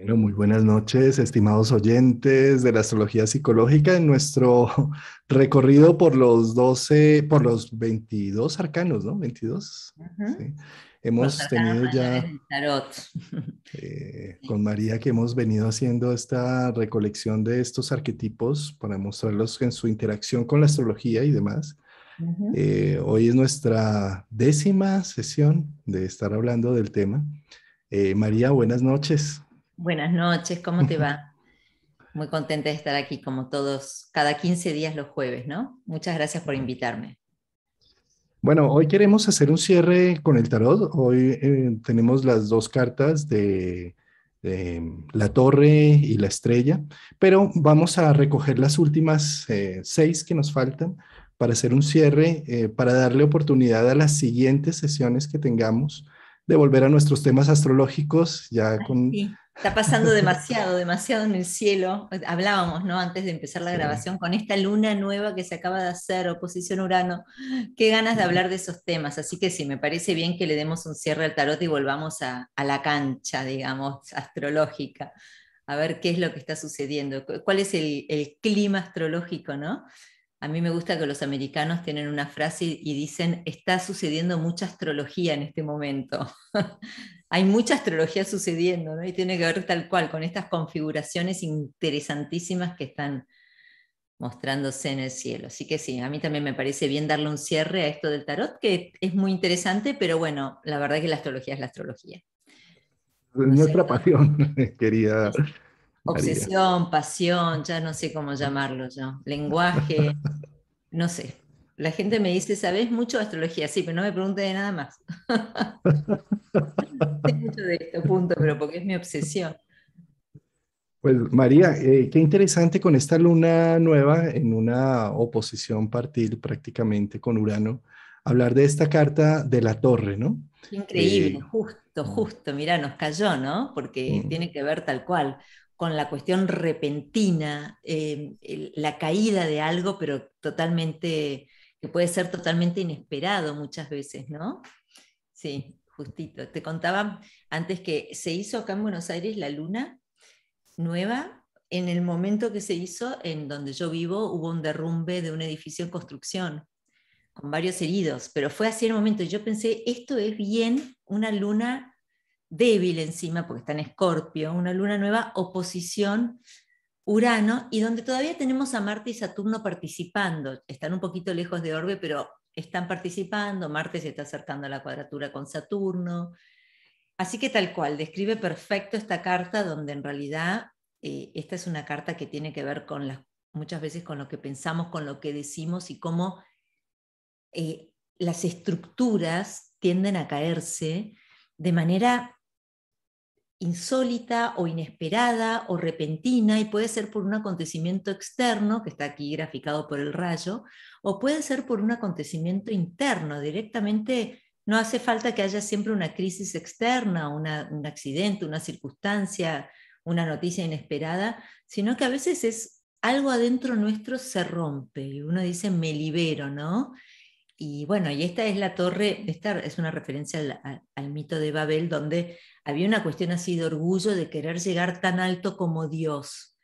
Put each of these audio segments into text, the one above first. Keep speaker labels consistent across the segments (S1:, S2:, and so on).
S1: Bueno, muy buenas noches, estimados oyentes de la astrología psicológica, en nuestro recorrido por los 12, por los 22 arcanos, ¿no? 22. Hemos tenido ya eh, con María que hemos venido haciendo esta recolección de estos arquetipos para mostrarlos en su interacción con la astrología y demás. Eh, hoy es nuestra décima sesión de estar hablando del tema. Eh, María, buenas noches.
S2: Buenas noches, ¿cómo te va? Muy contenta de estar aquí, como todos, cada 15 días los jueves, ¿no? Muchas gracias por invitarme.
S1: Bueno, hoy queremos hacer un cierre con el tarot. Hoy eh, tenemos las dos cartas de, em, la torre y la estrella, pero vamos a recoger las últimas eh, seis que nos faltan para hacer un cierre, eh, para darle oportunidad a las siguientes sesiones que tengamos de volver a nuestros temas astrológicos, ya con
S2: Está pasando demasiado, demasiado en el cielo. Hablábamos, ¿no? Antes de empezar la grabación con esta luna nueva que se acaba de hacer, oposición Urano. Qué ganas de hablar de esos temas. Así que sí, me parece bien que le demos un cierre al tarot y volvamos a, la cancha, digamos, astrológica. A ver qué es lo que está sucediendo. ¿Cuál es el, el clima astrológico, no? A mí me gusta que los americanos tienen una frase y dicen, está sucediendo mucha astrología en este momento. hay mucha astrología sucediendo, ¿no? Y tiene que ver tal cual con estas configuraciones interesantísimas que están mostrándose en el cielo. Así que sí, a mí también me parece bien darle un cierre a esto del tarot, que es muy interesante, pero bueno, la verdad es que la astrología es la astrología.
S1: Nuestra pasión, querida. Obsesión,
S2: pasión, ya no sé cómo llamarlo yo. Lenguaje, no sé. La gente me dice, ¿sabes mucho de astrología? Sí, pero no me pregunte de nada más. sé mucho de esto, punto, pero porque es mi obsesión.
S1: Pues María, eh, qué interesante con esta luna nueva en una oposición partil prácticamente con Urano, hablar de esta carta de la torre, ¿no? increíble, eh, justo,
S2: mm. justo, mira, nos cayó, ¿no? Porque mm. tiene que ver tal cual con la cuestión repentina, eh, la caída de algo, pero totalmente que puede ser totalmente inesperado muchas veces, ¿no? Sí, justito. Te contaba antes que se hizo acá en Buenos Aires la luna nueva. En el momento que se hizo, en donde yo vivo, hubo un derrumbe de un edificio en construcción, con varios heridos, pero fue así el momento. Yo pensé, esto es bien una luna débil encima, porque está en escorpio, una luna nueva, oposición Urano, y donde todavía tenemos a Marte y Saturno participando. Están un poquito lejos de Orbe, pero están participando. Marte se está acercando a la cuadratura con Saturno. Así que tal cual, describe perfecto esta carta donde en realidad eh, esta es una carta que tiene que ver con las, muchas veces con lo que pensamos, con lo que decimos y cómo eh, las estructuras tienden a caerse de manera insólita o inesperada o repentina y puede ser por un acontecimiento externo, que está aquí graficado por el rayo, o puede ser por un acontecimiento interno. Directamente no hace falta que haya siempre una crisis externa, un accidente, una circunstancia, una noticia inesperada, sino que a veces es algo adentro nuestro se rompe y uno dice me libero, ¿no? Y bueno, y esta es la torre, esta es una referencia al, mito de Babel, donde había una cuestión así de orgullo de querer llegar tan alto como Dios,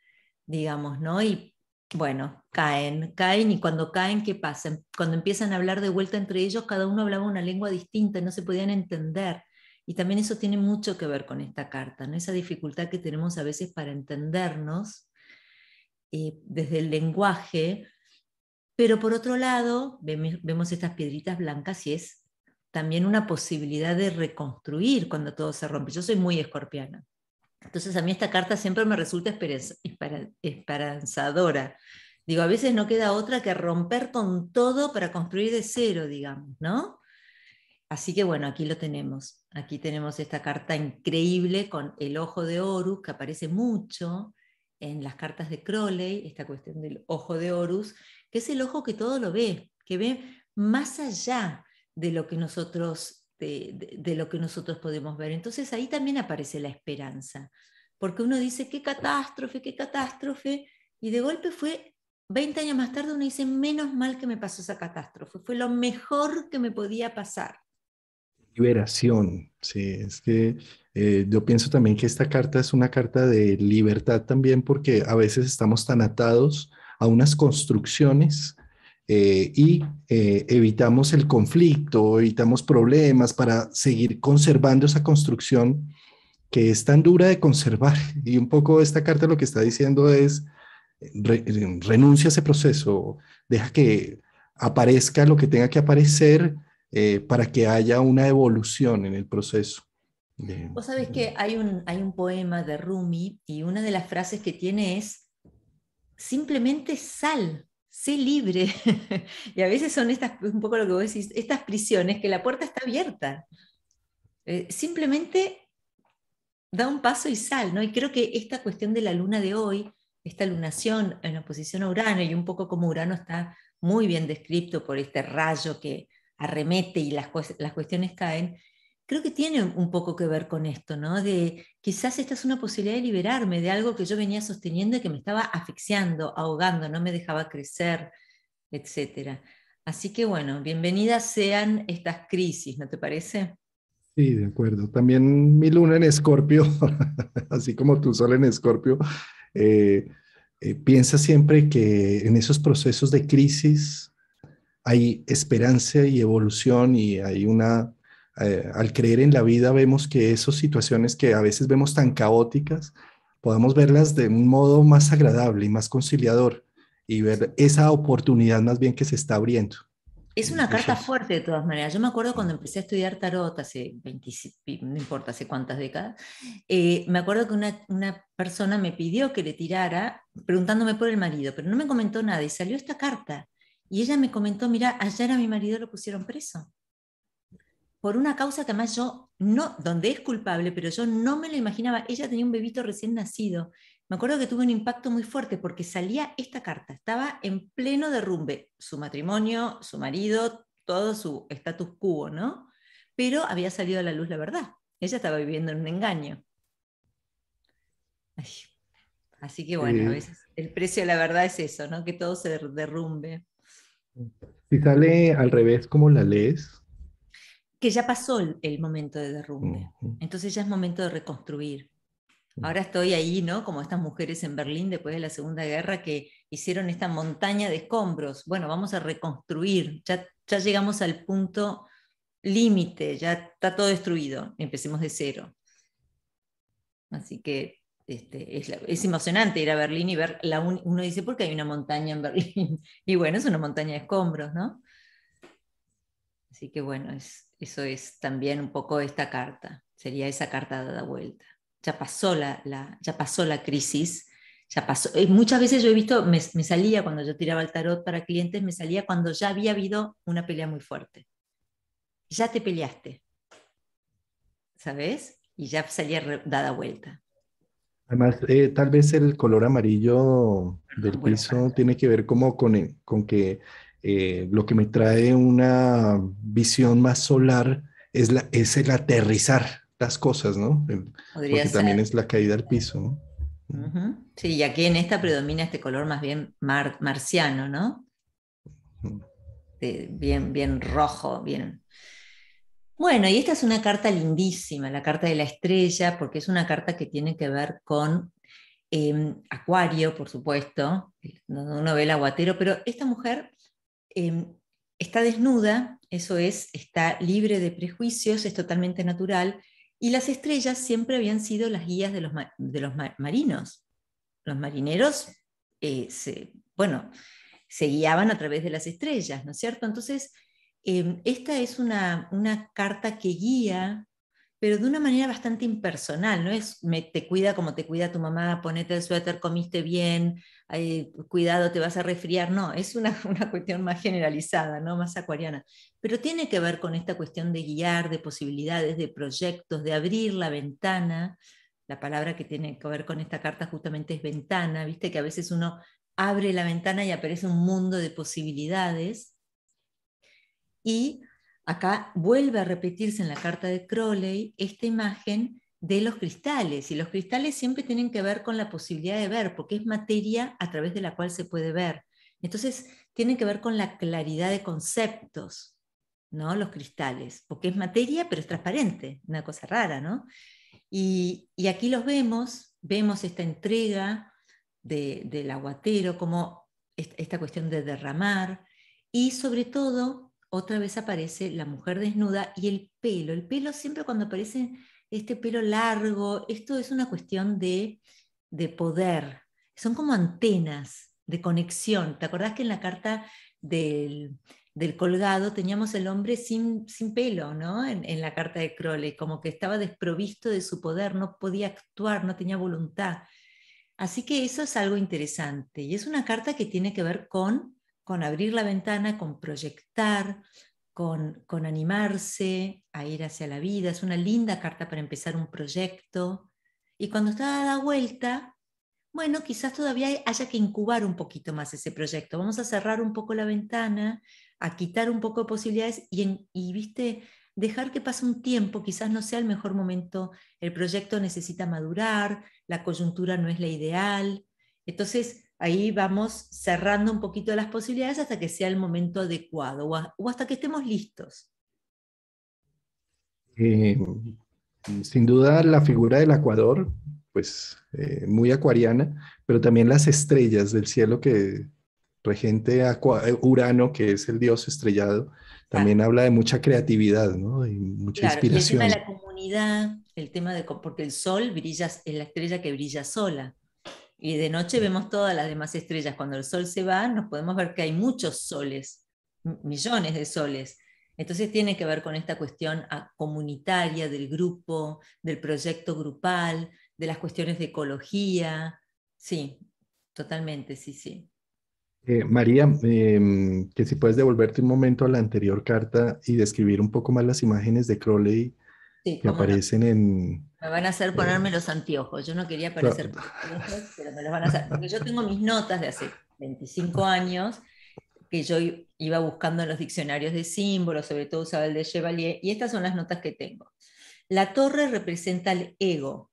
S2: digamos, ¿no? Y bueno, caen, caen y cuando caen, ¿qué pasa? Cuando empiezan a hablar de vuelta entre ellos, cada uno hablaba una lengua distinta, no se podían entender. Y también eso tiene mucho que ver con esta carta, ¿no? Esa dificultad que tenemos a veces para entendernos eh, desde el lenguaje, pero por otro lado, vemos estas piedritas blancas y es también una posibilidad de reconstruir cuando todo se rompe. Yo soy muy escorpiana. Entonces a mí esta carta siempre me resulta esperanzadora. Digo, a veces no queda otra que romper con todo para construir de cero, digamos, ¿no? Así que bueno, aquí lo tenemos. Aquí tenemos esta carta increíble con el ojo de Horus, que aparece mucho en las cartas de Crowley, esta cuestión del ojo de Horus, es el ojo que todo lo ve, que ve más allá de lo que nosotros, de, lo que nosotros podemos ver. Entonces ahí también aparece la esperanza, porque uno dice, qué catástrofe, qué catástrofe, y de golpe fue 20 años más tarde uno dice, menos mal que me pasó esa catástrofe, fue lo mejor que me podía pasar.
S1: Liberación, sí, es que eh, yo pienso también que esta carta es una carta de libertad también porque a veces estamos tan atados a unas construcciones eh, y eh, evitamos el conflicto, evitamos problemas para seguir conservando esa construcción que es tan dura de conservar. Y un poco esta carta lo que está diciendo es, renuncia a ese proceso, deja que aparezca lo que tenga que aparecer eh, para que haya una evolución en el proceso. Vos
S2: sabés que hay un, hay un poema de Rumi y una de las frases que tiene es, simplemente sal, sé libre. y a veces son estas, un poco lo estas prisiones que la puerta está abierta. Eh, simplemente da un paso y sal, ¿no? Y creo que esta cuestión de la luna de hoy, esta lunación en oposición a Urano, y un poco como Urano está muy bien descrito por este rayo que arremete y las, las cuestiones caen, creo que tiene un poco que ver con esto, ¿no? De quizás esta es una posibilidad de liberarme de algo que yo venía sosteniendo y que me estaba asfixiando, ahogando, no me dejaba crecer, etc. Así que bueno, bienvenidas sean estas crisis, ¿no te parece?
S1: Sí, de acuerdo. También mi luna en escorpio, así como tu sol en escorpio, eh, eh, piensa siempre que en esos procesos de crisis hay esperanza y evolución y hay una eh, al creer en la vida vemos que esas situaciones que a veces vemos tan caóticas, podamos verlas de un modo más agradable y más conciliador y ver esa oportunidad más bien que se está abriendo.
S2: Es una carta fuerte de todas maneras. Yo me acuerdo cuando empecé a estudiar tarot hace 20, no importa hace cuántas décadas, eh, me acuerdo que una, una, persona me pidió que le tirara preguntándome por el marido, pero no me comentó nada y salió esta carta. Y ella me comentó, mira, ayer a mi marido lo pusieron preso por una causa que además yo no, donde es culpable, pero yo no me lo imaginaba. Ella tenía un bebito recién nacido. Me acuerdo que tuvo un impacto muy fuerte porque salía esta carta, estaba en pleno derrumbe, su matrimonio, su marido, todo su status quo, ¿no? Pero había salido a la luz la verdad. Ella estaba viviendo en un engaño. Así que bueno, eh. a veces el precio de la verdad es eso, ¿no? Que todo se derrumbe.
S1: Si sale al revés como la lees,
S2: que ya pasó el, momento de derrumbe. Entonces ya es momento de reconstruir. Mm. Ahora estoy ahí, ¿no? Como estas mujeres en Berlín después de la Segunda Guerra que hicieron esta montaña de escombros. Bueno, vamos a reconstruir. Ya, ya llegamos al punto límite, ya está todo destruido. Empecemos de cero. Así que este, es, emocionante ir a Berlín y ver, la uno dice, ¿por qué hay una montaña en Berlín? Y bueno, es una montaña de escombros, ¿no? Así que bueno, es, eso es también un poco esta carta, sería esa carta dada vuelta. Ya pasó la, la ya pasó la crisis, ya pasó. Y eh, muchas veces yo he visto, me, salía cuando yo tiraba el tarot para clientes, me salía cuando ya había habido una pelea muy fuerte. Ya te peleaste, ¿sabes? Y ya salía dada vuelta.
S1: Además, eh, tal vez el color amarillo del piso tiene que ver como con, eh, con que eh, lo que me trae una visión más solar es, el aterrizar las cosas, ¿no? Eh, porque también es la caída al piso,
S2: mm. Sí, y aquí en esta predomina este color más bien marciano, ¿no? Mm. bien, bien rojo, bien. Bueno, y esta es una carta lindísima, la carta de la estrella, porque es una carta que tiene que ver con em, Acuario, por supuesto, donde uno ve el aguatero, pero esta mujer Em, está desnuda, eso es, está libre de prejuicios, es totalmente natural, y las estrellas siempre habían sido las guías de los, marinos. Los marineros, eh, se, bueno, se guiaban a través de las estrellas, ¿no es cierto? Entonces, em, esta es una, una, carta que guía pero de una manera bastante impersonal, no es te cuida como te cuida tu mamá, ponete el suéter, comiste bien, eh, cuidado, te vas a resfriar, no, es una, una, cuestión más generalizada, ¿no? más acuariana, pero tiene que ver con esta cuestión de guiar, de posibilidades, de proyectos, de abrir la ventana, la palabra que tiene que ver con esta carta justamente es ventana, viste que a veces uno abre la ventana y aparece un mundo de posibilidades. Y Acá vuelve a repetirse en la carta de Crowley esta imagen de los cristales, y los cristales siempre tienen que ver con la posibilidad de ver, porque es materia a través de la cual se puede ver. Entonces, tienen que ver con la claridad de conceptos, ¿no? Los cristales, porque es materia, pero es transparente, una cosa rara, ¿no? Y, aquí los vemos, vemos esta entrega de, del aguatero, como esta cuestión de derramar, y sobre todo otra vez aparece la mujer desnuda y el pelo. El pelo siempre cuando aparece este pelo largo, esto es una cuestión de, de poder. Son como antenas de conexión. ¿Te acordás que en la carta del, del colgado teníamos el hombre sin, sin pelo, ¿no? En, en, la carta de Crowley, como que estaba desprovisto de su poder, no podía actuar, no tenía voluntad. Así que eso es algo interesante y es una carta que tiene que ver con con abrir la ventana, con proyectar, con, con animarse a ir hacia la vida. Es una linda carta para empezar un proyecto. Y cuando está la vuelta, bueno, quizás todavía haya que incubar un poquito más ese proyecto. Vamos a cerrar un poco la ventana, a quitar un poco de posibilidades y, y, viste, dejar que pase un tiempo, quizás no sea el mejor momento, el proyecto necesita madurar, la coyuntura no es la ideal. Entonces, ahí vamos cerrando un poquito las posibilidades hasta que sea el momento adecuado o, hasta que estemos listos.
S1: Eh, sin duda la figura del Ecuador, pues eh, muy acuariana, pero también las estrellas del cielo que regente eh, Urano, que es el dios estrellado, también habla de mucha creatividad, ¿no? Y mucha inspiración. el tema de la
S2: comunidad, el tema de porque el sol brilla, es la estrella que brilla sola. Y de noche vemos todas las demás estrellas. Cuando el sol se va, nos podemos ver que hay muchos soles, millones de soles. Entonces tiene que ver con esta cuestión ah, comunitaria del grupo, del proyecto grupal, de las cuestiones de ecología. Sí, totalmente, sí, sí.
S1: Eh, María, em, que si puedes devolverte un momento a la anterior carta y describir un poco más las imágenes de Crowley aparecen en...
S2: Me van a hacer eh, ponerme los anteojos. Yo no quería aparecer pero me los van a hacer. Porque yo tengo mis notas de hace 25 años que yo iba buscando en los diccionarios de símbolos, sobre todo usaba el de Chevalier, y estas son las notas que tengo. La torre representa el ego.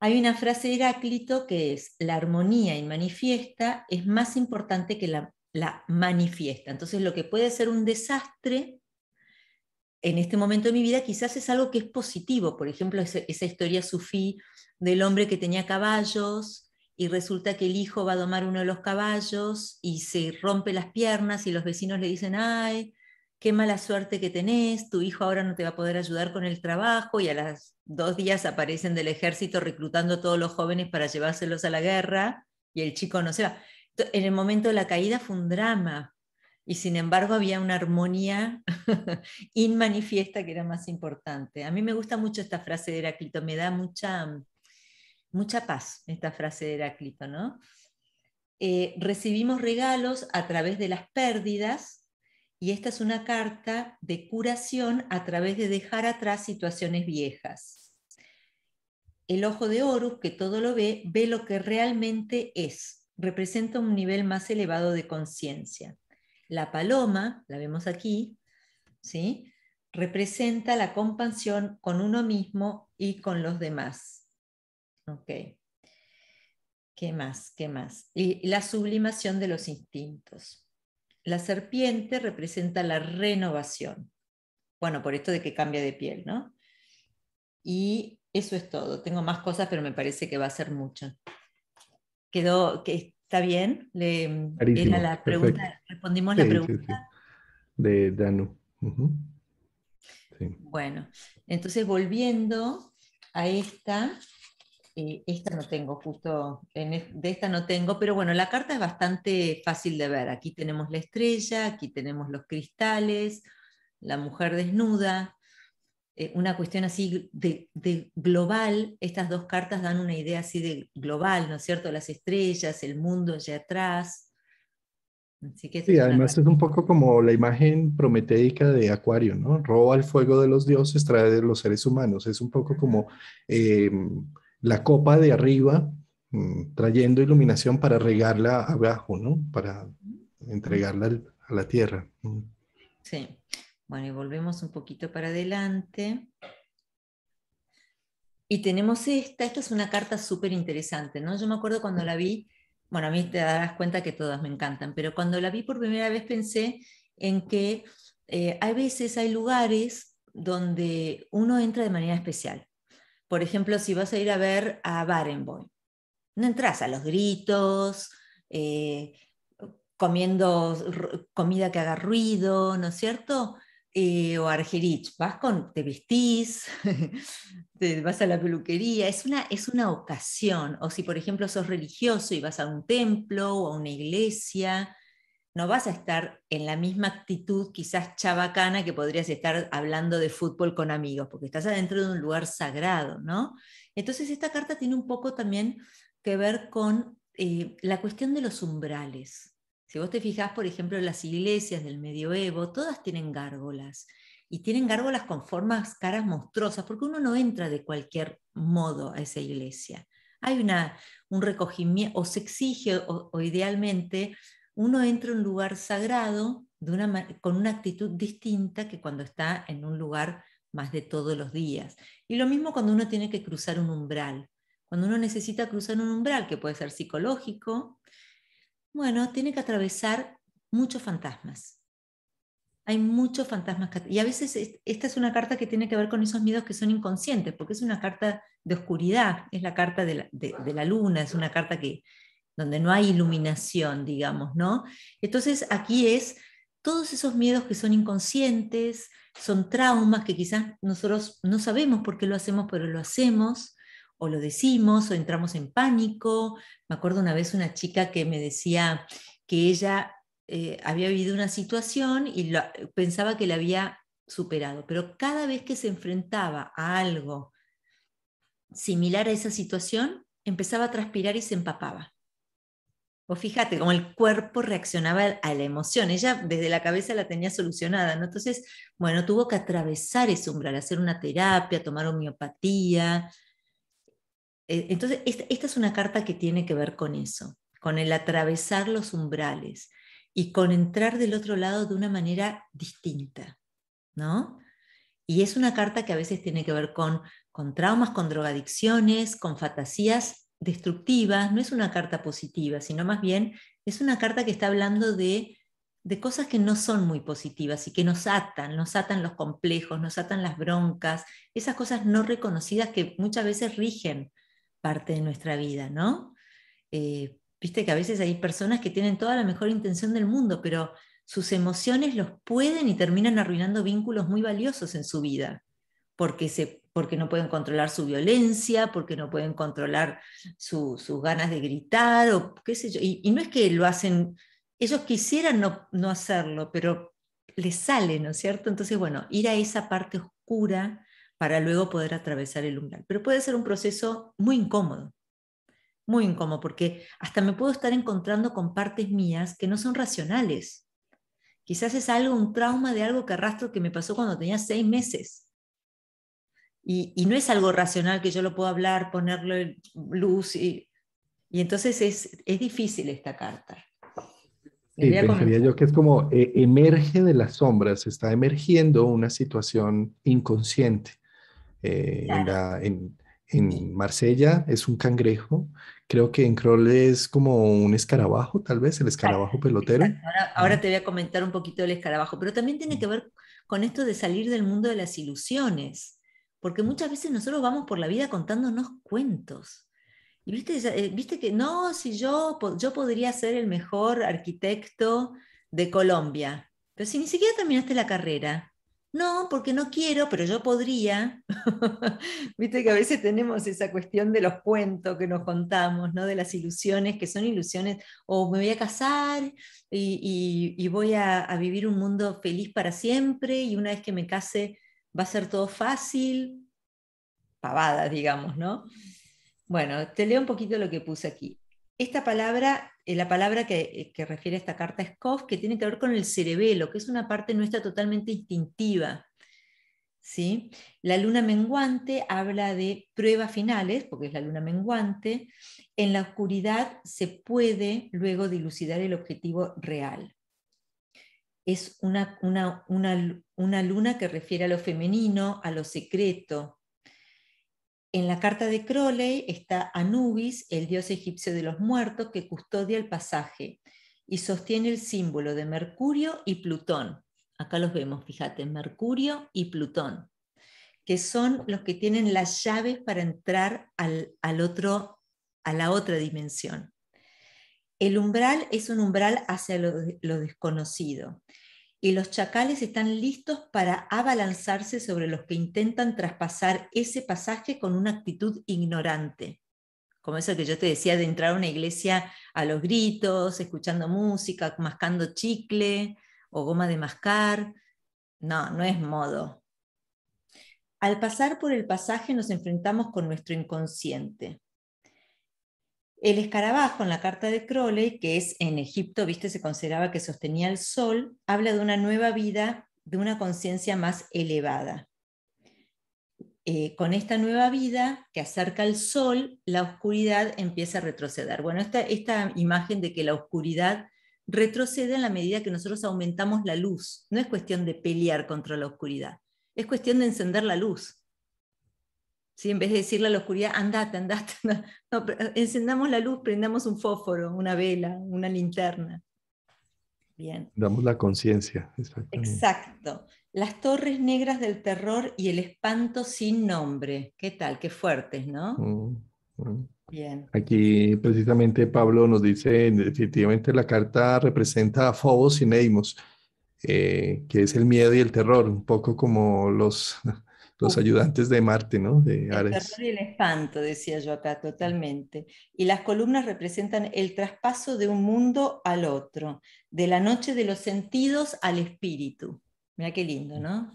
S2: Hay una frase de Heráclito que es, la armonía inmanifiesta es más importante que la, la manifiesta. Entonces lo que puede ser un desastre en este momento de mi vida quizás es algo que es positivo. Por ejemplo, esa historia sufí del hombre que tenía caballos y resulta que el hijo va a domar uno de los caballos y se rompe las piernas y los vecinos le dicen, ay, qué mala suerte que tenés, tu hijo ahora no te va a poder ayudar con el trabajo y a las dos días aparecen del ejército reclutando a todos los jóvenes para llevárselos a la guerra y el chico no se va. En el momento de la caída fue un drama, y sin embargo había una armonía inmanifiesta que era más importante. A mí me gusta mucho esta frase de Heráclito, me da mucha, mm, mucha paz esta frase de Heráclito, eh, recibimos regalos a través de las pérdidas y esta es una carta de curación a través de dejar atrás situaciones viejas. El ojo de Horus, que todo lo ve, ve lo que realmente es, representa un nivel más elevado de conciencia. La paloma, la vemos aquí, ¿sí? representa la compasión con uno mismo y con los demás. ¿Qué más? ¿Qué más? Y la sublimación de los instintos. La serpiente representa la renovación. Bueno, por esto de que cambia de piel, ¿no? Y eso es todo. Tengo más cosas, pero me parece que va a ser mucho. Quedó, ¿Está bien? Le, la pregunta, respondimos la pregunta.
S1: De Danu.
S2: Bueno, entonces volviendo a esta, eh, esta no tengo justo, de esta no tengo, pero bueno, la carta es bastante fácil de ver. Aquí tenemos la estrella, aquí tenemos los cristales, la mujer desnuda, eh, una cuestión así de, global, estas dos cartas dan una idea así de global, ¿no es cierto? Las estrellas, el mundo allá atrás. Así sí, además
S1: es un poco como la imagen prometeica de Acuario, ¿no? Roba el fuego de los dioses, trae de los seres humanos. Es un poco como em, la copa de arriba mm, trayendo iluminación para regarla abajo, ¿no? Para entregarla a la tierra. Mm.
S2: Sí. Bueno, y volvemos un poquito para adelante. Y tenemos esta, esta es una carta súper interesante, ¿no? Yo me acuerdo cuando la vi, bueno, a mí te darás cuenta que todas me encantan, pero cuando la vi por primera vez pensé en que eh, hay veces, hay lugares donde uno entra de manera especial. Por ejemplo, si vas a ir a ver a Barenboy, no entras a los gritos, eh, comiendo comida que haga ruido, ¿no es cierto? Eh, o Argerich, vas con, te vestís, te vas a la peluquería, es una, es una ocasión. O si, por ejemplo, sos religioso y vas a un templo o a una iglesia, no vas a estar en la misma actitud quizás chabacana que podrías estar hablando de fútbol con amigos, porque estás adentro de un lugar sagrado, ¿no? Entonces esta carta tiene un poco también que ver con eh, la cuestión de los umbrales, si vos te fijás, por ejemplo, en las iglesias del medioevo, todas tienen gárgolas y tienen gárgolas con formas, caras monstruosas, porque uno no entra de cualquier modo a esa iglesia. Hay una, un recogimiento, o se exige, o, idealmente, uno entra a un lugar sagrado con una actitud distinta que cuando está en un lugar más de todos los días. Y lo mismo cuando uno tiene que cruzar un umbral. Cuando uno necesita cruzar un umbral, que puede ser psicológico, bueno, tiene que atravesar muchos fantasmas. Hay muchos fantasmas. y a veces esta es una carta que tiene que ver con esos miedos que son inconscientes, porque es una carta de oscuridad, es la carta de la, luna, es una carta que, donde no hay iluminación, digamos, ¿no? Entonces aquí es todos esos miedos que son inconscientes, son traumas que quizás nosotros no sabemos por qué lo hacemos, pero lo hacemos, o lo decimos o entramos en pánico. Me acuerdo una vez una chica que me decía que ella eh, había vivido una situación y pensaba que la había superado, pero cada vez que se enfrentaba a algo similar a esa situación, empezaba a transpirar y se empapaba. O fíjate cómo el cuerpo reaccionaba a la emoción. Ella desde la cabeza la tenía solucionada, ¿no? Entonces, bueno, tuvo que atravesar ese umbral, hacer una terapia, tomar homeopatía, eh, entonces, esta, es una carta que tiene que ver con eso, con el atravesar los umbrales y con entrar del otro lado de una manera distinta, ¿no? Y es una carta que a veces tiene que ver con, traumas, con drogadicciones, con fantasías destructivas, no es una carta positiva, sino más bien es una carta que está hablando de, de cosas que no son muy positivas y que nos atan, nos atan los complejos, nos atan las broncas, esas cosas no reconocidas que muchas veces rigen parte de nuestra vida, ¿no? Eh, viste que a veces hay personas que tienen toda la mejor intención del mundo, pero sus emociones los pueden y terminan arruinando vínculos muy valiosos en su vida, porque, porque no pueden controlar su violencia, porque no pueden controlar sus ganas de gritar, o qué sé yo. Y, y, no es que lo hacen, ellos quisieran no, no hacerlo, pero les sale, ¿no es cierto? Entonces, bueno, ir a esa parte oscura para luego poder atravesar el umbral. Pero puede ser un proceso muy incómodo, muy incómodo, porque hasta me puedo estar encontrando con partes mías que no son racionales. Quizás es algo, un trauma de algo que arrastro que me pasó cuando tenía seis meses. Y, no es algo racional que yo lo pueda hablar, ponerlo en luz. Y, entonces es, difícil esta carta.
S1: Sí, yo que es como eh, emerge de las sombras, está emergiendo una situación inconsciente eh, en, Marsella es un cangrejo, creo que en Kroll es como un escarabajo, tal vez, el escarabajo pelotero.
S2: Ahora, te voy a comentar un poquito del escarabajo, pero también tiene que ver con esto de salir del mundo de las ilusiones, porque muchas veces nosotros vamos por la vida contándonos cuentos. Y viste, eh, viste que no, si yo, yo podría ser el mejor arquitecto de Colombia, pero si ni siquiera terminaste la carrera, no, porque no quiero, pero yo podría. Viste que a veces tenemos esa cuestión de los cuentos que nos contamos, ¿no? de las ilusiones, que son ilusiones, o me voy a casar y, voy a, a, vivir un mundo feliz para siempre, y una vez que me case va a ser todo fácil. Pavadas, digamos, ¿no? Bueno, te leo un poquito lo que puse aquí. Esta palabra, eh, la palabra que, eh, refiere a esta carta es Koff, que tiene que ver con el cerebelo, que es una parte nuestra totalmente instintiva. ¿sí? La luna menguante habla de pruebas finales, porque es la luna menguante. En la oscuridad se puede luego dilucidar el objetivo real. Es una, una, una luna que refiere a lo femenino, a lo secreto, en la carta de Crowley está Anubis, el dios egipcio de los muertos, que custodia el pasaje y sostiene el símbolo de Mercurio y Plutón. Acá los vemos, fíjate, Mercurio y Plutón, que son los que tienen las llaves para entrar al, otro, a la otra dimensión. El umbral es un umbral hacia lo desconocido y los chacales están listos para abalanzarse sobre los que intentan traspasar ese pasaje con una actitud ignorante. Como eso que yo te decía de entrar a una iglesia a los gritos, escuchando música, mascando chicle o goma de mascar. No, no es modo. Al pasar por el pasaje nos enfrentamos con nuestro inconsciente. El escarabajo en la carta de Crowley, que es en Egipto, viste, se consideraba que sostenía el sol, habla de una nueva vida, de una conciencia más elevada. Eh, con esta nueva vida que acerca al sol, la oscuridad empieza a retroceder. Bueno, esta, esta imagen de que la oscuridad retrocede en la medida que nosotros aumentamos la luz. No es cuestión de pelear contra la oscuridad, es cuestión de encender la luz. ¿sí? En vez de decirle a la oscuridad, andate, andate, eh, encendamos la luz, prendamos un fósforo, una vela, una linterna.
S1: Bien. Damos la conciencia.
S2: Exacto. Las torres negras del terror y el espanto sin nombre. ¿Qué tal? Qué fuertes, ¿no?
S1: Mm, mm. Bien. Aquí precisamente Pablo nos dice, definitivamente la carta representa a Fobos y Neimos, eh, que es el miedo y el terror, un poco como los los ayudantes de Marte, ¿no? De Ares.
S2: El, el espanto, decía yo acá, totalmente. Y las columnas representan el traspaso de un mundo al otro, de la noche de los sentidos al espíritu. Mira qué lindo, ¿no?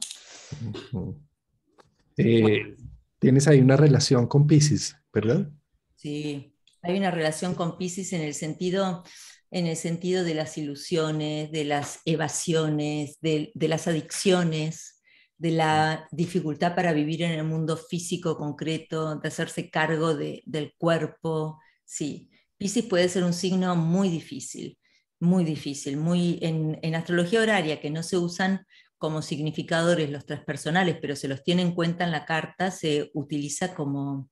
S1: Eh, tienes ahí una relación con Pisces, ¿verdad?
S2: Sí, hay una relación con Pisces en el sentido en el sentido de las ilusiones, de las evasiones, de las adicciones, de la dificultad para vivir en el mundo físico concreto, de hacerse cargo del cuerpo. Sí, Pisces puede ser un signo muy difícil, muy difícil, muy en, astrología horaria, que no se usan como significadores los transpersonales, pero se los tiene en cuenta en la carta, se utiliza como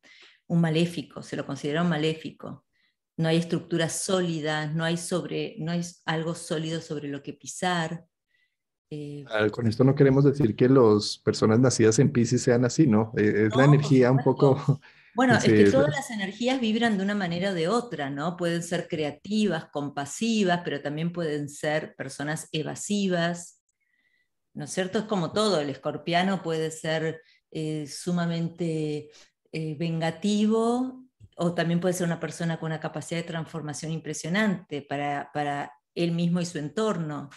S2: un maléfico, se lo considera un maléfico. No hay estructuras sólidas, no hay, sobre, no hay algo sólido sobre lo que pisar eh,
S1: ah, con esto no queremos decir que las personas nacidas en Pisces sean así, ¿no? Eh, es la energía un poco... Bueno, es que todas las
S2: energías vibran de una manera o de otra, ¿no? Pueden ser creativas, compasivas, pero también pueden ser personas evasivas, ¿no es cierto? Es como todo, el escorpiano puede ser eh, sumamente vengativo o también puede ser una persona con una capacidad de transformación impresionante para, para él mismo y su entorno.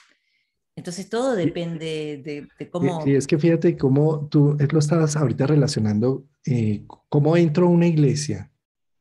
S2: Entonces todo depende de, cómo... Sí, es
S1: que fíjate cómo tú eh, lo estabas ahorita relacionando, eh, cómo entro a una iglesia,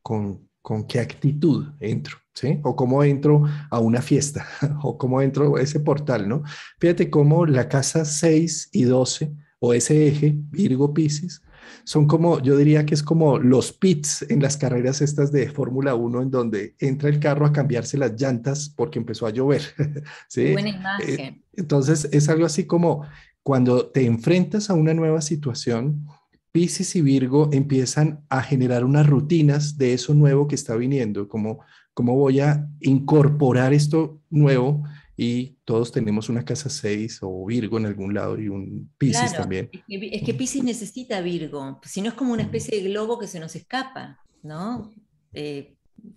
S1: con, con qué actitud entro, ¿sí? O cómo entro a una fiesta, o cómo entro a ese portal, ¿no? Fíjate cómo la casa 6 y 12, o ese eje, Virgo Pisces, son como, yo diría que es como los pits en las carreras estas de Fórmula 1 en donde entra el carro a cambiarse las llantas porque empezó a llover. ¿sí? Buena imagen. Entonces, es algo así como cuando te enfrentas a una nueva situación, Pisces y Virgo empiezan a generar unas rutinas de eso nuevo que está viniendo, como cómo voy a incorporar esto nuevo y todos tenemos una casa 6 o Virgo en algún lado y un Pisces también.
S2: Es que, es Pisces necesita Virgo, si no es como una especie de globo que se nos escapa, ¿no? Eh,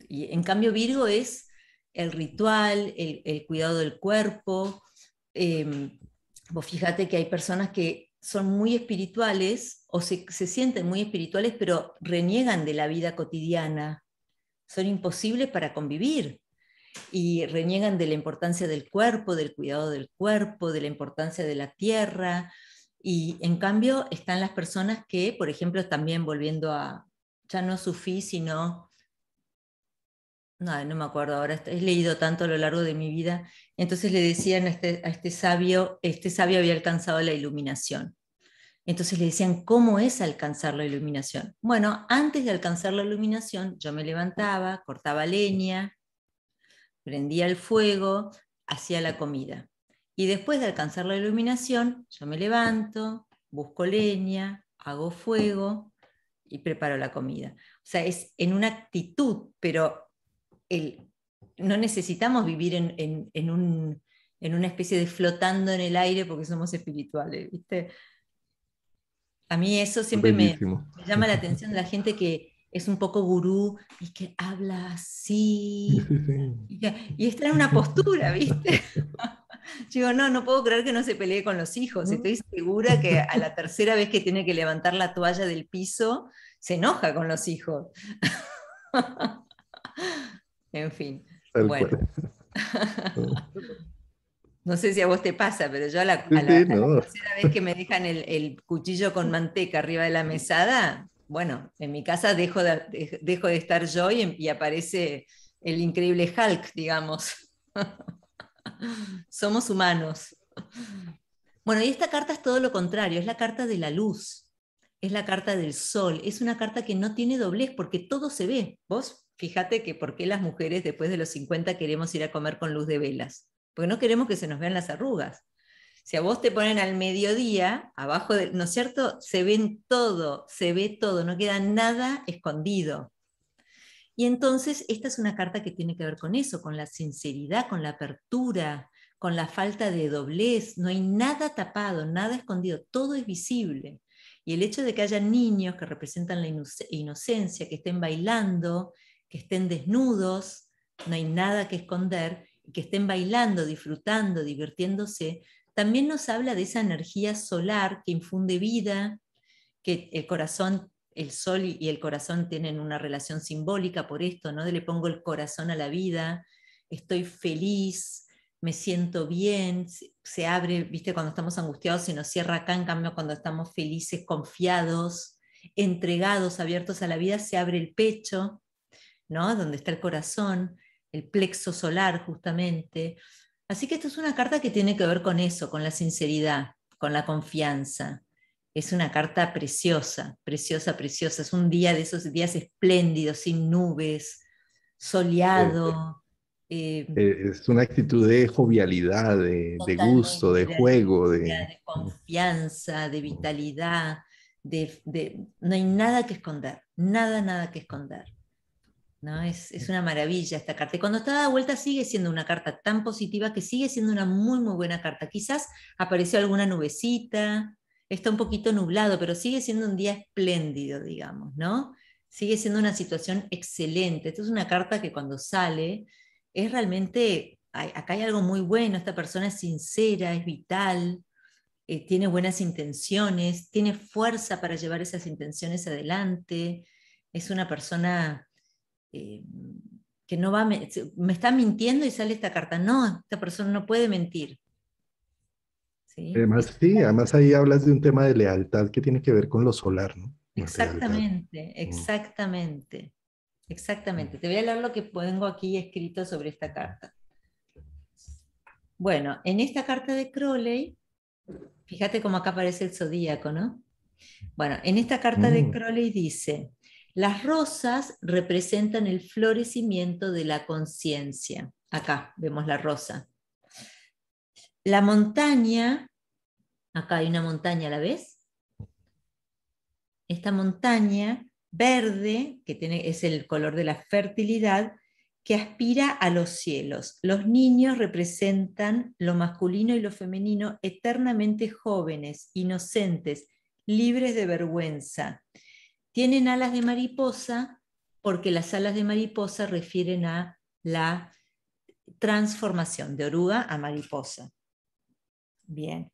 S2: y en cambio Virgo es el ritual, el, el cuidado del cuerpo, Em, fíjate que hay personas que son muy espirituales o se, se, sienten muy espirituales, pero reniegan de la vida cotidiana. Son imposibles para convivir y reniegan de la importancia del cuerpo, del cuidado del cuerpo, de la importancia de la tierra. Y en cambio están las personas que, por ejemplo, también volviendo a, ya no sufí, sino no, me acuerdo ahora, he leído tanto a lo largo de mi vida, entonces le decían a este, a este sabio, este sabio había alcanzado la iluminación. Entonces le decían, ¿cómo es alcanzar la iluminación? Bueno, antes de alcanzar la iluminación, yo me levantaba, cortaba leña, prendía el fuego, hacía la comida. Y después de alcanzar la iluminación, yo me levanto, busco leña, hago fuego y preparo la comida. O sea, es en una actitud, pero no necesitamos vivir en, una especie de flotando en el aire porque somos espirituales, ¿viste? A mí eso siempre me, llama la atención de la gente que es un poco gurú y que habla así Y, está en una postura, ¿viste? Digo, no, no puedo creer que no se pelee con los hijos. Estoy segura que a la tercera vez que tiene que levantar la toalla del piso, se enoja con los hijos. En fin. bueno. no sé si a vos te pasa, pero yo a la, tercera vez que me dejan el, cuchillo con manteca arriba de la mesada, bueno, en mi casa dejo de, estar yo y, y aparece el increíble Hulk, digamos. Somos humanos. Bueno, y esta carta es todo lo contrario, es la carta de la luz, es la carta del sol, es una carta que no tiene doblez porque todo se ve. ¿Vos? fíjate que por qué las mujeres después de los 50 queremos ir a comer con luz de velas, porque no queremos que se nos vean las arrugas. Si a vos te ponen al mediodía, abajo ¿no es cierto? Se ven todo, se ve todo, no queda nada escondido. Y entonces esta es una carta que tiene que ver con eso, con la sinceridad, con la apertura, con la falta de doblez. No hay nada tapado, nada escondido, todo es visible. Y el hecho de que haya niños que representan la inocencia, que estén bailando, que estén desnudos, no hay nada que esconder, que estén bailando, disfrutando, divirtiéndose, también nos habla de esa energía solar que infunde vida, que el corazón, el sol y el corazón tienen una relación simbólica por esto, ¿no? le pongo el corazón a la vida, estoy feliz, me siento bien, se abre, viste, cuando estamos angustiados se nos cierra acá, en cambio cuando estamos felices, confiados, entregados, abiertos a la vida, se abre el pecho. Donde está el corazón, el plexo solar justamente. Así que esta es una carta que tiene que ver con eso, con la sinceridad, con la confianza. Es una carta preciosa, preciosa, preciosa. Es un día de esos días espléndidos, sin nubes, soleado. Eh,
S1: eh, es una actitud de jovialidad, de, gusto, de juego, de,
S2: confianza, de vitalidad. de, no hay nada que esconder, nada, nada que esconder. ¿no? Es, una maravilla esta carta. Y cuando está dada vuelta sigue siendo una carta tan positiva que sigue siendo una muy, muy buena carta. Quizás apareció alguna nubecita, está un poquito nublado, pero sigue siendo un día espléndido, digamos, ¿no? Sigue siendo una situación excelente. Esta es una carta que cuando sale es realmente, acá hay algo muy bueno, esta persona es sincera, es vital. Eh, tiene buenas intenciones, tiene fuerza para llevar esas intenciones adelante, es una persona eh, que no va, me, está mintiendo y sale esta carta. No, esta persona no puede mentir. ¿Sí?
S1: Además, además ahí hablas de un tema de lealtad que tiene que ver con lo solar, ¿no?
S2: exactamente, mm. exactamente, exactamente. Te voy a leer lo que tengo aquí escrito sobre esta carta. Bueno, en esta carta de Crowley, fíjate cómo acá aparece el zodíaco, ¿no? Bueno, en esta carta de mm. Crowley dice, las rosas representan el florecimiento de la conciencia. Acá vemos la rosa. La montaña, acá hay una montaña, a ¿la vez. Esta montaña verde, que tiene, es el color de la fertilidad, que aspira a los cielos. Los niños representan lo masculino y lo femenino eternamente jóvenes, inocentes, libres de vergüenza, tienen alas de mariposa porque las alas de mariposa refieren a la transformación de oruga a mariposa. Bien.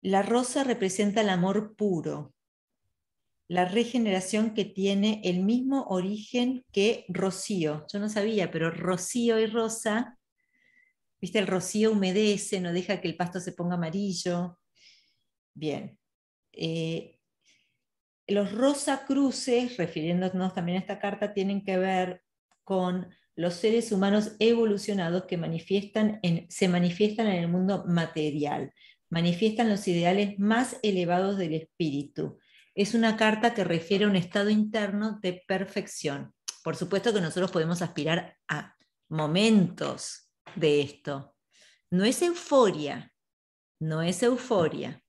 S2: La rosa representa el amor puro, la regeneración que tiene el mismo origen que rocío. Yo no sabía, pero rocío y rosa, viste, el rocío humedece, no deja que el pasto se ponga amarillo. Bien. Eh, los rosacruces, refiriéndonos también a esta carta, tienen que ver con los seres humanos evolucionados que manifiestan en, se manifiestan en el mundo material, manifiestan los ideales más elevados del espíritu. Es una carta que refiere a un estado interno de perfección. Por supuesto que nosotros podemos aspirar a momentos de esto. No es euforia, no es euforia,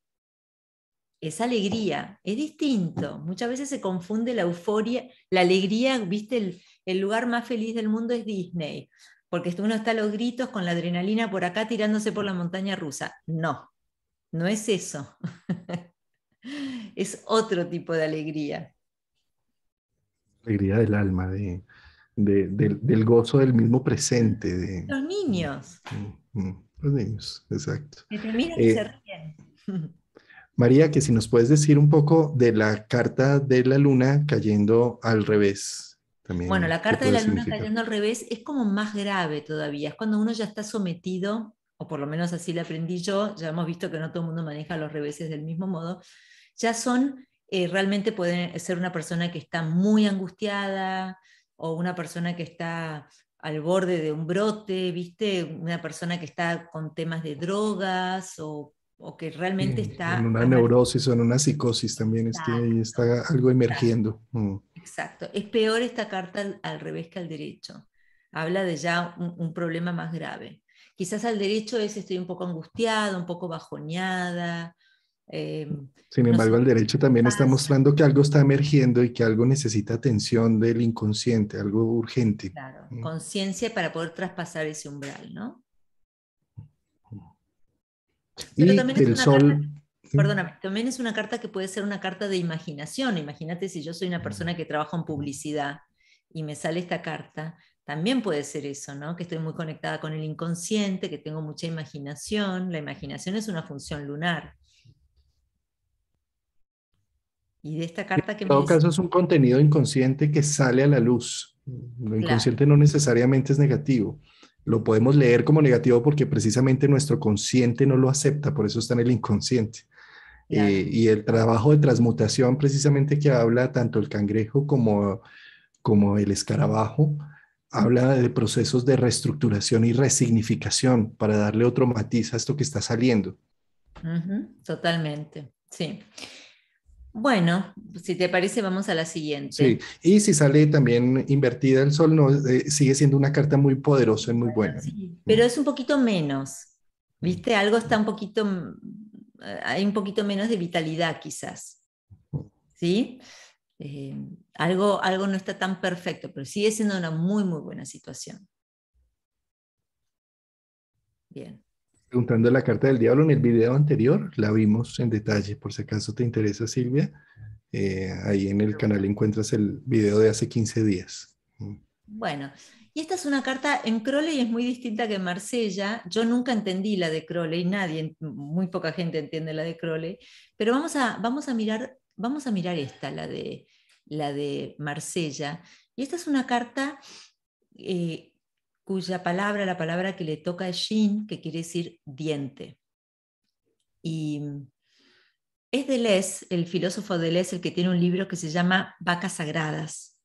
S2: es alegría, es distinto. Muchas veces se confunde la euforia, la alegría, viste, el, lugar más feliz del mundo es Disney, porque uno está a los gritos con la adrenalina por acá tirándose por la montaña rusa. No, no es eso. es otro tipo de alegría.
S1: Alegría del alma, de, del, gozo del mismo presente. De...
S2: Los niños.
S1: Mm, mm, los niños, exacto.
S2: y eh, se ríen.
S1: María, que si nos puedes decir un poco de la carta de la luna cayendo al revés. También, bueno, la carta de la luna cayendo
S2: al revés es como más grave todavía, es cuando uno ya está sometido, o por lo menos así lo aprendí yo, ya hemos visto que no todo el mundo maneja los reveses del mismo modo, ya son, eh, realmente puede ser una persona que está muy angustiada o una persona que está al borde de un brote, ¿viste? Una persona que está con temas de drogas o o que realmente está... En una
S1: neurosis o en una psicosis también está, está algo emergiendo. Mm.
S2: Exacto. Es peor esta carta al, revés que al derecho. Habla de ya un, problema más grave. Quizás al derecho es estoy un poco angustiada, un poco bajoñada. Em,
S1: Sin embargo, al derecho también está mostrando que algo está emergiendo y que algo necesita atención del inconsciente, algo urgente. Claro,
S2: mm. conciencia para poder traspasar ese umbral, ¿no?
S1: también perdóname,
S2: también es una carta que puede ser una carta de imaginación. Imagínate si yo soy una persona que trabaja en publicidad y me sale esta carta, también puede ser eso, ¿no? Que estoy muy conectada con el inconsciente, que tengo mucha imaginación. La imaginación es una función lunar. Y de esta carta que... En todo caso
S1: es un contenido inconsciente que sale a la luz. Lo inconsciente no necesariamente es negativo lo podemos leer como negativo porque precisamente nuestro consciente no lo acepta, por eso está en el inconsciente. Eh, y el trabajo de transmutación precisamente que habla tanto el cangrejo como, como el escarabajo, habla de procesos de reestructuración y resignificación para darle otro matiz a esto que está saliendo.
S2: totalmente, sí. Bueno, si te parece, vamos a la siguiente.
S1: Sí, y si sale también invertida el sol, no, eh, sigue siendo una carta muy poderosa y muy buena. Sí,
S2: pero es un poquito menos, ¿viste? Algo está un poquito, eh, hay un poquito menos de vitalidad quizás, ¿sí? Eh, algo, algo no está tan perfecto, pero sigue siendo una muy, muy buena situación.
S1: Bien preguntando la carta del diablo en el video anterior, la vimos en detalle, por si acaso te interesa, Silvia. Eh, ahí en el canal encuentras el video de hace 15 días. Mm.
S2: Bueno, y esta es una carta en Crowley y es muy distinta que Marsella. Yo nunca entendí la de Crowley, nadie, muy poca gente entiende la de Crowley, pero vamos a, vamos a, mirar, vamos a mirar esta, la de, la de Marsella. Y esta es una carta eh, cuya palabra, la palabra que le toca es shin, que quiere decir diente. Y es Deleuze, el filósofo Deleuze, el que tiene un libro que se llama Vacas Sagradas.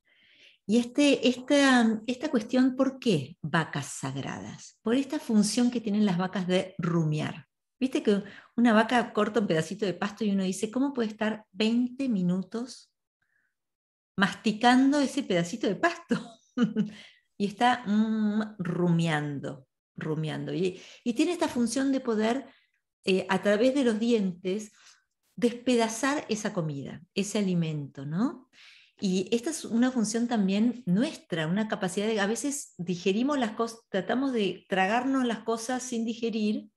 S2: Y este, esta, esta cuestión, ¿por qué vacas sagradas? Por esta función que tienen las vacas de rumiar. Viste que una vaca corta un pedacito de pasto y uno dice, ¿cómo puede estar 20 minutos masticando ese pedacito de pasto? y está mm, rumiando, rumiando. Y, tiene esta función de poder, eh, a través de los dientes, despedazar esa comida, ese alimento, ¿no? Y esta es una función también nuestra, una capacidad de, a veces digerimos las cosas, tratamos de tragarnos las cosas sin digerir,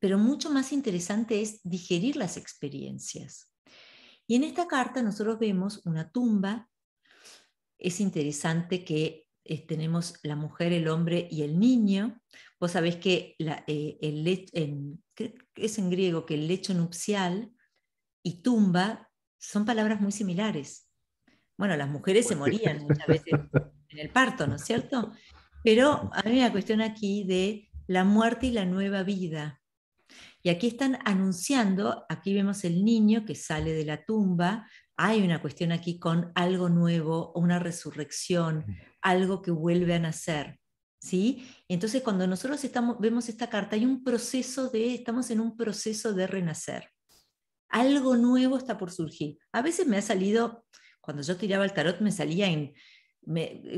S2: pero mucho más interesante es digerir las experiencias. Y en esta carta nosotros vemos una tumba es interesante que eh, tenemos la mujer, el hombre y el niño. Vos sabés que eh, es en griego que el lecho nupcial y tumba son palabras muy similares. Bueno, las mujeres se pues morían muchas veces en el parto, ¿no es cierto? Pero hay una cuestión aquí de la muerte y la nueva vida. Y aquí están anunciando, aquí vemos el niño que sale de la tumba, hay una cuestión aquí con algo nuevo, una resurrección, algo que vuelve a nacer. ¿Sí? Entonces, cuando nosotros estamos, vemos esta carta, hay un proceso de, estamos en un proceso de renacer. Algo nuevo está por surgir. A veces me ha salido, cuando yo tiraba el tarot, me salía en,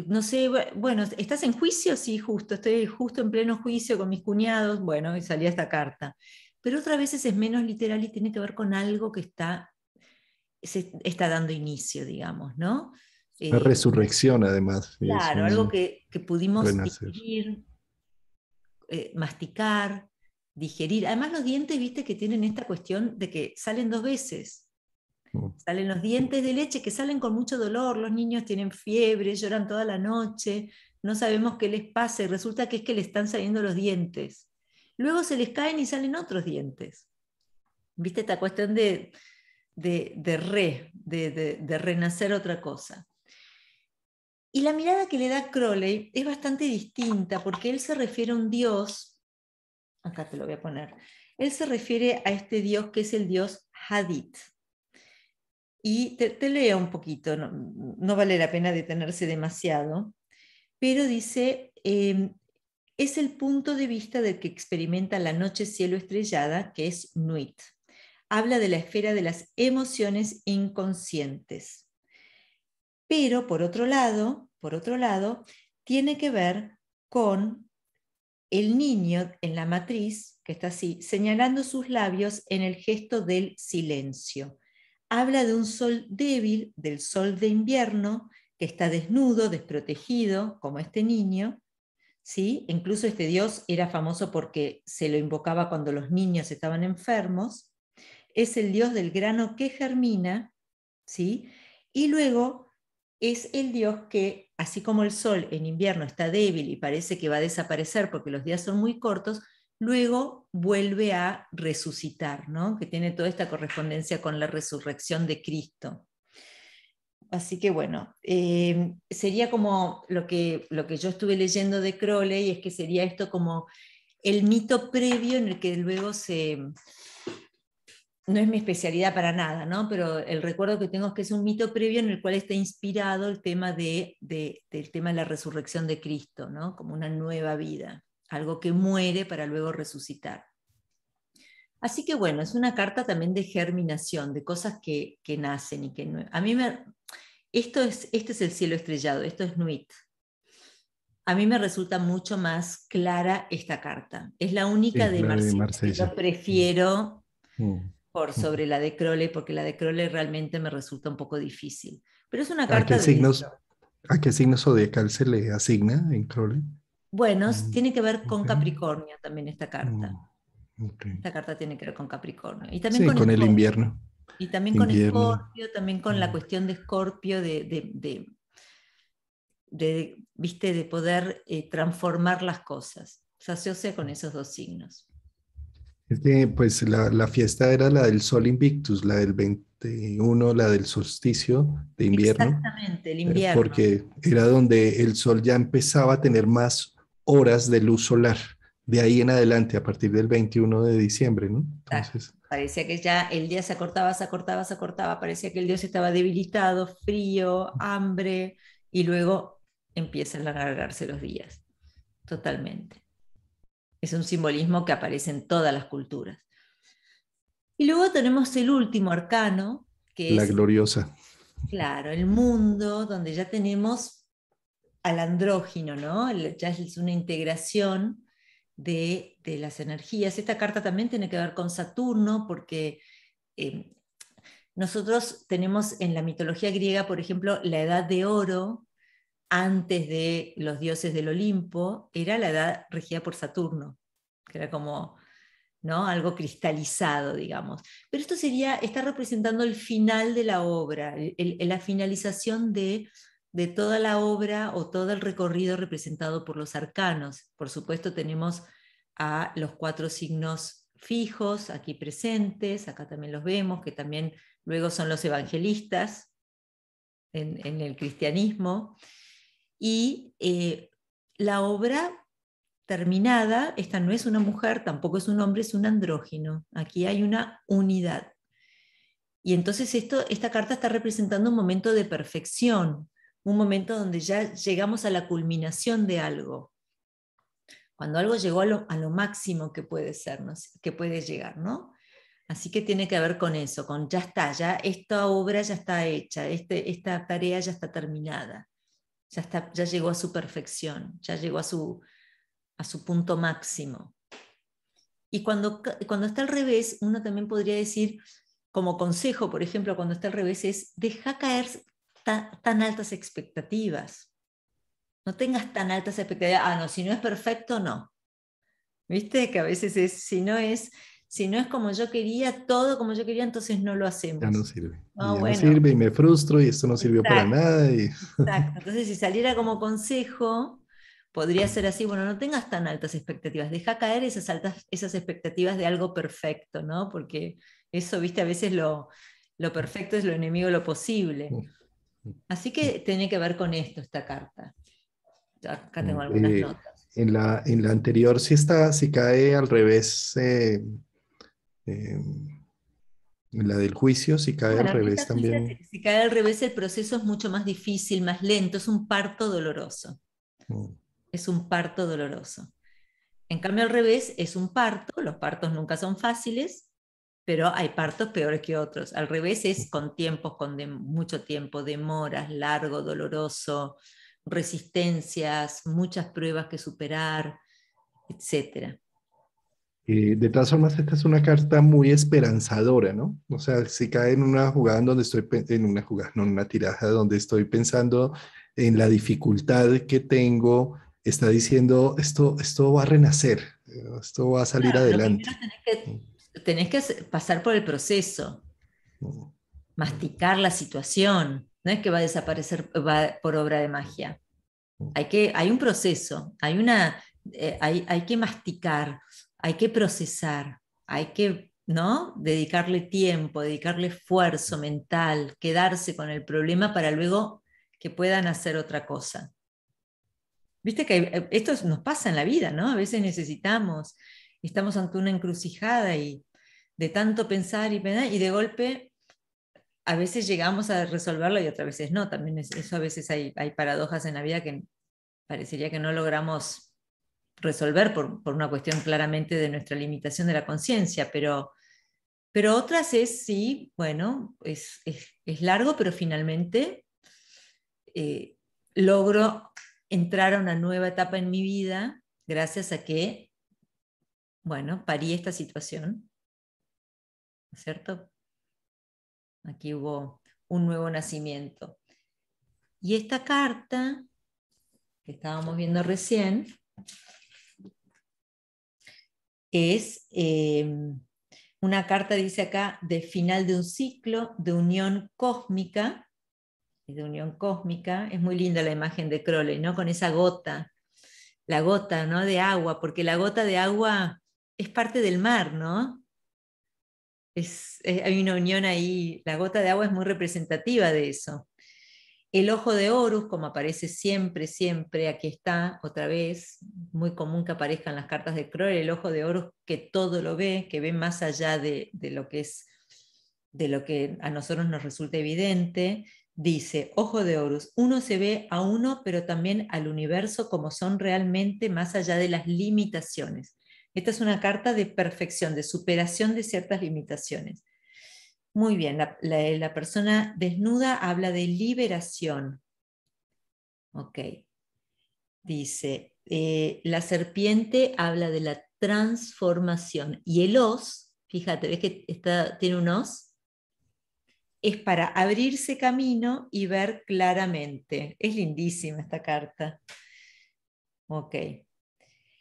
S2: no sé, bueno, ¿estás en juicio? Sí, justo, estoy justo en pleno juicio con mis cuñados, bueno, y salía esta carta. Pero otras veces es menos literal y tiene que ver con algo que está está dando inicio, digamos, ¿no? La eh, resurrección,
S1: además. Claro, algo
S2: que, pudimos digerir, eh, masticar, digerir. Además, los dientes, viste, que tienen esta cuestión de que salen dos veces. Mm. Salen los dientes de leche que salen con mucho dolor, los niños tienen fiebre, lloran toda la noche, no sabemos qué les pasa y resulta que es que le están saliendo los dientes. Luego se les caen y salen otros dientes. ¿Viste esta cuestión de, de, re, de, renacer otra cosa. Y la mirada que le da Crowley es bastante distinta porque él se refiere a un dios, acá te lo voy a poner, él se refiere a este dios que es el dios Hadith. Y te, leo un poquito, no, vale la pena detenerse demasiado, pero dice, em, es el punto de vista del que experimenta la noche cielo estrellada, que es Nuit habla de la esfera de las emociones inconscientes. Pero por otro lado, por otro lado, tiene que ver con el niño en la matriz, que está así, señalando sus labios en el gesto del silencio. Habla de un sol débil, del sol de invierno, que está desnudo, desprotegido, como este niño, ¿Sí? Incluso este dios era famoso porque se lo invocaba cuando los niños estaban enfermos es el dios del grano que germina, ¿sí? Y luego es el dios que, así como el sol en invierno está débil y parece que va a desaparecer porque los días son muy cortos, luego vuelve a resucitar, Que tiene toda esta correspondencia con la resurrección de Cristo. Así que bueno, em, sería como lo que, lo que yo estuve leyendo de Crowley, es que sería esto como el mito previo en el que luego se, no es mi especialidad para nada, ¿no? Pero el recuerdo que tengo es que es un mito previo en el cual está inspirado el tema de, del tema de la resurrección de Cristo, ¿no? Como una nueva vida, algo que muere para luego resucitar. Así que bueno, es una carta también de germinación, de cosas que, nacen y que no... A mí me... Esto es, este es el cielo estrellado, esto es Nuit. A mí me resulta mucho más clara esta carta. Es la única de, Marcilla, Que yo prefiero... Mm sobre la de Crowley, porque la de Crowley realmente me resulta un poco difícil. Pero es una carta ¿A qué signos,
S1: ¿A qué signo zodiacal se le asigna en Crowley?
S2: Bueno, mm, tiene que ver con Capricornio también esta carta. Mm, esta carta tiene que ver con Capricornio. Y también con, el invierno.
S1: Y también con Escorpio,
S2: también con la mm. cuestión de Escorpio de, de, viste, de poder eh, transformar las cosas. Se asocia con esos dos signos
S1: pues la, fiesta era la del Sol Invictus, la del 21, la del solsticio de invierno.
S2: Exactamente, el eh, invierno.
S1: Porque era donde el Sol ya empezaba a tener más horas de luz solar, de ahí en adelante, a partir del 21 de diciembre, ¿no? Entonces,
S2: parecía que ya el día se acortaba, se acortaba, se acortaba, parecía que el dios estaba debilitado, frío, hambre, y luego empiezan a alargarse los días, totalmente. Es un simbolismo que aparece en todas las culturas. Y luego tenemos el último arcano, que es... La
S1: gloriosa.
S2: Claro, el mundo, donde ya tenemos al andrógino, ¿no? Ya es una integración de, las energías. Esta carta también tiene que ver con Saturno, porque eh, nosotros tenemos en la mitología griega, por ejemplo, la edad de oro, antes de los dioses del Olimpo, era la edad regida por Saturno, que era como algo cristalizado, digamos. Pero esto sería, está representando el final de la obra, la finalización de, toda la obra o todo el recorrido representado por los arcanos. Por supuesto, tenemos a los cuatro signos fijos aquí presentes, acá también los vemos, que también luego son los evangelistas en el cristianismo y eh, la obra terminada, esta no es una mujer, tampoco es un hombre, es un andrógino. Aquí hay una unidad. Y entonces esto, esta carta está representando un momento de perfección, un momento donde ya llegamos a la culminación de algo. Cuando algo llegó a lo, máximo que puede ser, que puede llegar, ¿no? Así que tiene que ver con eso, con ya está, ya esta obra ya está hecha, este, esta tarea ya está terminada ya, llegó a su perfección, ya llegó a su, a su punto máximo. Y cuando, cuando está al revés, uno también podría decir, como consejo, por ejemplo, cuando está al revés, es deja caer tan altas expectativas. No tengas tan altas expectativas. Ah, no, si no es perfecto, no. Viste que a veces es, si no es, si no es como yo quería, todo como yo quería, entonces no lo hacemos. Ya no
S1: sirve. Ah, no, sirve y me frustro y esto no sirvió para nada. Exacto.
S2: Entonces, si saliera como consejo, podría ser así, bueno, no tengas tan altas expectativas, deja caer esas altas, esas expectativas de algo perfecto, ¿no? Porque eso, viste, a veces lo, lo perfecto es lo enemigo de lo posible. Mm. Así que tiene que ver con esto esta carta. acá tengo algunas notas.
S1: En la, en la anterior si está, si cae al revés eh, eh, la del juicio, si cae al revés también.
S2: Si cae al revés, el proceso es mucho más difícil, más lento, es un parto doloroso. Mm. Es un parto doloroso. En cambio, al revés, es un parto, los partos nunca son fáciles, pero hay partos peores que otros. Al revés es mm. con tiempos, con mucho tiempo, demoras, largo, doloroso, resistencias, muchas pruebas que superar, etc.
S1: Eh, de todas formas, esta es una carta muy esperanzadora, ¿no? O sea, si cae en una jugada donde estoy, en una jugada, no en una tirada donde estoy pensando en la dificultad que tengo, está diciendo, esto, esto va a renacer, eh, esto va a salir adelante.
S2: Tenés que, mm. pasar por el proceso, mm. masticar la situación, no es que va a desaparecer por obra de magia. Mm. Hay, que, hay un proceso, hay, una, eh, hay, hay que masticar hay que procesar, hay que ¿no? dedicarle tiempo, dedicarle esfuerzo mental, quedarse con el problema para luego que puedan hacer otra cosa. Viste que eh, esto nos pasa en la vida, ¿no? A veces necesitamos, estamos ante una encrucijada y de tanto pensar y pensar, y de golpe a veces llegamos a resolverlo y otras veces no. También eso a veces hay, hay paradojas en la vida que parecería que no logramos resolver por, una cuestión claramente de nuestra limitación de la conciencia, pero, pero otras es, sí, bueno, es, largo, pero finalmente eh, logro entrar a una nueva etapa en mi vida gracias a que, bueno, parí esta situación, ¿cierto? Aquí hubo un nuevo nacimiento. Y esta carta que estábamos viendo recién, es em, una carta, dice acá, de final de un ciclo, de unión cósmica, de unión cósmica, es muy linda la imagen de Crowley, ¿no? Con esa gota, la gota, ¿no? De agua, porque la gota de agua es parte del mar, ¿no? Eh, hay una unión ahí, la gota de agua es muy representativa de eso. El ojo de Horus, como aparece siempre, siempre, aquí está otra vez, muy común que aparezcan las cartas de Kroll, el ojo de Horus que todo lo ve, que ve más allá de, lo que es de lo que a nosotros nos resulta evidente, dice, ojo de Horus, uno se ve a uno, pero también al universo como son realmente más allá de las limitaciones. Esta es una carta de perfección, de superación de ciertas limitaciones. Muy bien, la, persona desnuda habla de liberación. Ok. Dice, eh, la serpiente habla de la transformación y el os, fíjate, ¿ves que tiene un os? Es para abrirse camino y ver claramente. Es lindísima esta carta. Ok.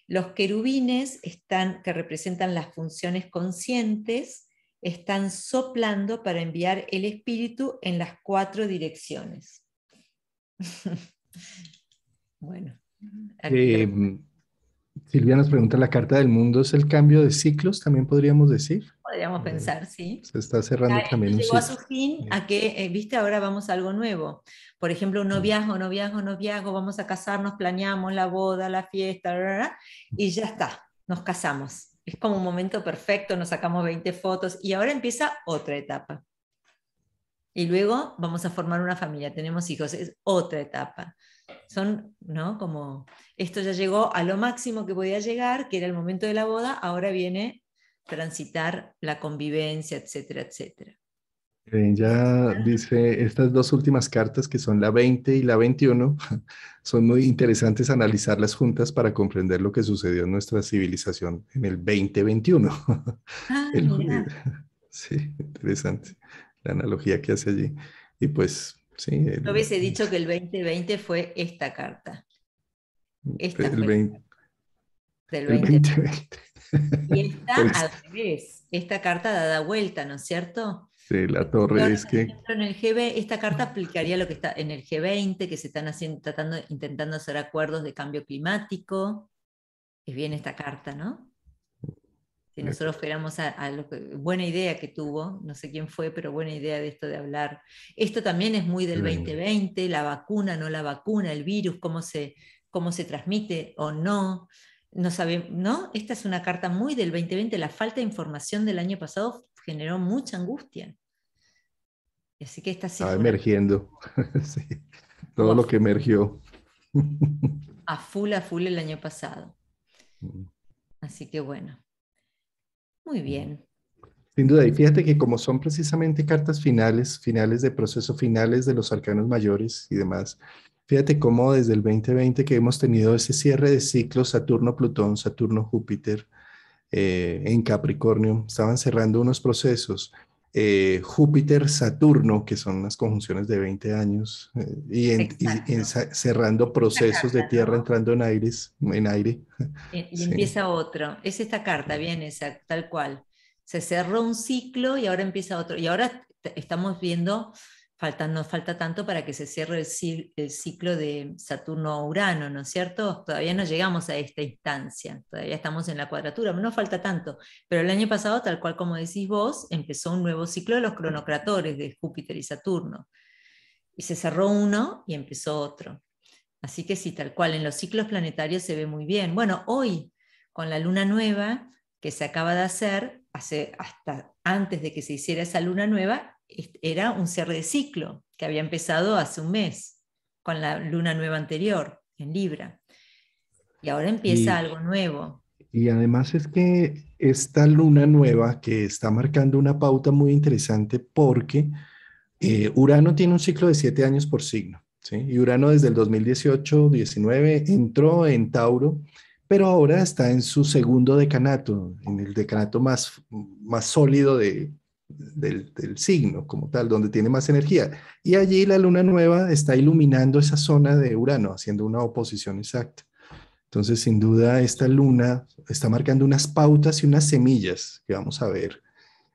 S2: Los querubines están, que representan las funciones conscientes están soplando para enviar el espíritu en las cuatro direcciones. bueno.
S1: Eh, Silvia nos pregunta, ¿la carta del mundo es el cambio de ciclos? También podríamos decir. Podríamos pensar, sí. Se está cerrando también. Llegó a su
S2: fin a que, eh, viste, ahora vamos a algo nuevo. Por ejemplo, no viajo, no viajo, no viajo, vamos a casarnos, planeamos la boda, la fiesta, y ya está, nos casamos es como un momento perfecto, nos sacamos 20 fotos y ahora empieza otra etapa. Y luego vamos a formar una familia, tenemos hijos, es otra etapa. Son, ¿no? Como esto ya llegó a lo máximo que podía llegar, que era el momento de la boda, ahora viene transitar la convivencia, etcétera, etcétera
S1: ya dice, estas dos últimas cartas, que son la 20 y la 21, son muy interesantes analizarlas juntas para comprender lo que sucedió en nuestra civilización en el 2021. Ah, Sí, interesante la analogía que hace allí. Y pues, sí. no hubiese
S2: dicho que el 2020 fue esta carta.
S1: Esta el 20, 2020. Y esta al
S2: revés, esta carta da vuelta, ¿no es cierto?
S1: Sí, la este, torre es que...
S2: En el g esta carta aplicaría lo que está en el G20, que se están haciendo, tratando, intentando hacer acuerdos de cambio climático. Es bien esta carta, ¿no? Si nosotros fuéramos a, lo que, buena idea que tuvo, no sé quién fue, pero buena idea de esto de hablar. Esto también es muy del 2020, la vacuna, no la vacuna, el virus, cómo se, cómo se transmite o no. No, sabemos, ¿no? Esta es una carta muy del 2020, la falta de información del año pasado generó mucha angustia. Así que Está
S1: emergiendo. Todo lo que emergió.
S2: a full, a full el año pasado. Mm. Así que bueno. Muy mm. bien.
S1: Sin duda, y fíjate que como son precisamente cartas finales, finales de proceso, finales de los arcanos mayores y demás, fíjate cómo desde el 2020 que hemos tenido ese cierre de ciclos, Saturno-Plutón, Saturno-Júpiter, eh, en Capricornio, estaban cerrando unos procesos. Eh, Júpiter, Saturno, que son unas conjunciones de 20 años, eh, y, cerrando procesos de tierra entrando en, aires, en aire.
S2: Y, empieza otro. Es esta carta, bien, esa, tal cual. Se cerró un ciclo y ahora empieza otro. Y ahora estamos viendo Falta, no falta tanto para que se cierre el, ciclo de Saturno-Urano, ¿no es cierto? Todavía no llegamos a esta instancia, todavía estamos en la cuadratura, no falta tanto. Pero el año pasado, tal cual como decís vos, empezó un nuevo ciclo de los cronocratores de Júpiter y Saturno. Y se cerró uno y empezó otro. Así que sí, tal cual, en los ciclos planetarios se ve muy bien. Bueno, hoy, con la luna nueva que se acaba de hacer, hace, hasta antes de que se hiciera esa luna nueva, era un cierre de ciclo que había empezado hace un mes, con la luna nueva anterior, en Libra. Y ahora empieza algo nuevo.
S1: Y además es que esta luna nueva que está marcando una pauta muy interesante porque eh, Urano tiene un ciclo de siete años por signo. Y Urano desde el 2018-19 entró en Tauro pero ahora está en su segundo decanato, en el decanato más, más sólido de, del, signo como tal, donde tiene más energía. Y allí la luna nueva está iluminando esa zona de Urano, haciendo una oposición exacta. Entonces, sin duda, esta luna está marcando unas pautas y unas semillas que vamos a ver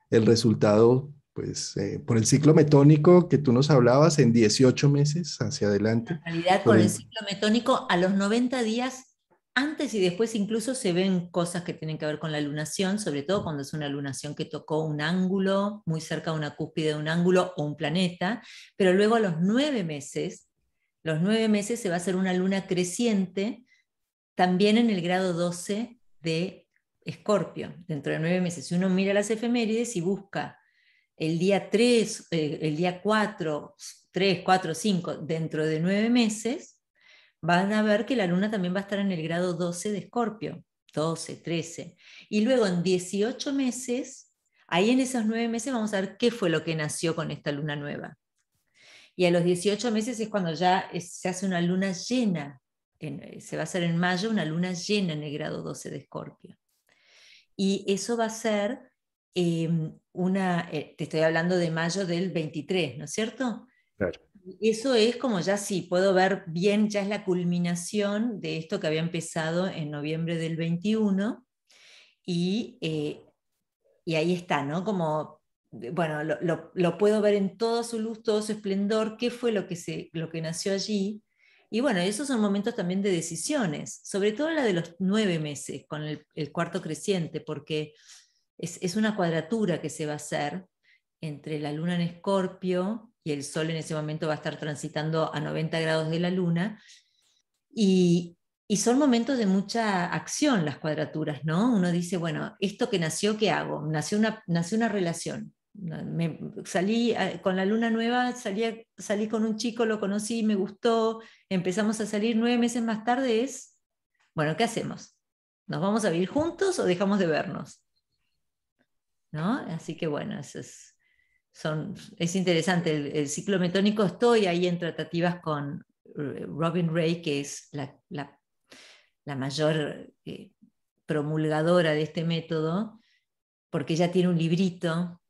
S1: el resultado, pues, eh, por el ciclo metónico que tú nos hablabas en 18 meses hacia adelante. En por el ciclo
S2: metónico, a los 90 días antes y después incluso se ven cosas que tienen que ver con la lunación, sobre todo cuando es una lunación que tocó un ángulo, muy cerca de una cúspide de un ángulo o un planeta, pero luego a los nueve meses, los nueve meses se va a hacer una luna creciente, también en el grado 12 de Escorpio, dentro de nueve meses. Si uno mira las efemérides y busca el día 3, eh, el día 4, 3, 4, 5, dentro de nueve meses, van a ver que la luna también va a estar en el grado 12 de Escorpio, 12, 13. Y luego en 18 meses, ahí en esos 9 meses vamos a ver qué fue lo que nació con esta luna nueva. Y a los 18 meses es cuando ya se hace una luna llena, eh, se va a hacer en mayo una luna llena en el grado 12 de Escorpio. Y eso va a ser em, una, eh, te estoy hablando de mayo del 23, ¿no es cierto? Claro. Eso es como ya sí, puedo ver bien, ya es la culminación de esto que había empezado en noviembre del 21 y, eh, y ahí está, ¿no? Como, bueno, lo, puedo ver en toda su luz, todo su esplendor, qué fue lo que, se, lo que nació allí. Y bueno, esos son momentos también de decisiones, sobre todo la de los nueve meses con el, cuarto creciente, porque es una cuadratura que se va a hacer entre la luna en escorpio y el sol en ese momento va a estar transitando a 90 grados de la luna. Y, son momentos de mucha acción las cuadraturas, ¿no? Uno dice, bueno, esto que nació, ¿qué hago? Nació una, nació una relación. salí con la luna nueva, salí, salí con un chico, lo conocí, me gustó, empezamos a salir nueve meses más tarde, es, bueno, ¿qué hacemos? ¿Nos vamos a vivir juntos o dejamos de vernos? ¿No? Así que bueno, eso es es interesante, el, ciclo metónico, estoy ahí en tratativas con eh, Robin Ray, que es la, mayor eh, promulgadora de este método, porque ella tiene un librito,